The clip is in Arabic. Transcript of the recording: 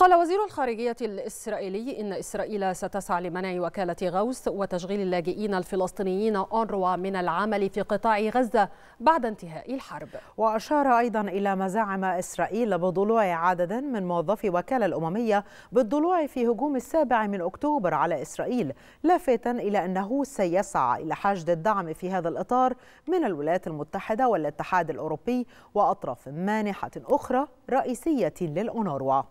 قال وزير الخارجية الإسرائيلي إن إسرائيل ستسعى لمنع وكالة غوث وتشغيل اللاجئين الفلسطينيين أونروا من العمل في قطاع غزة بعد انتهاء الحرب وأشار أيضا إلى مزاعم إسرائيل بضلوع عدد من موظفي وكالة الأممية بالضلوع في هجوم السابع من أكتوبر على إسرائيل لافتا إلى أنه سيسعى إلى حشد الدعم في هذا الإطار من الولايات المتحدة والاتحاد الأوروبي وأطراف مانحة أخرى رئيسية للأونروا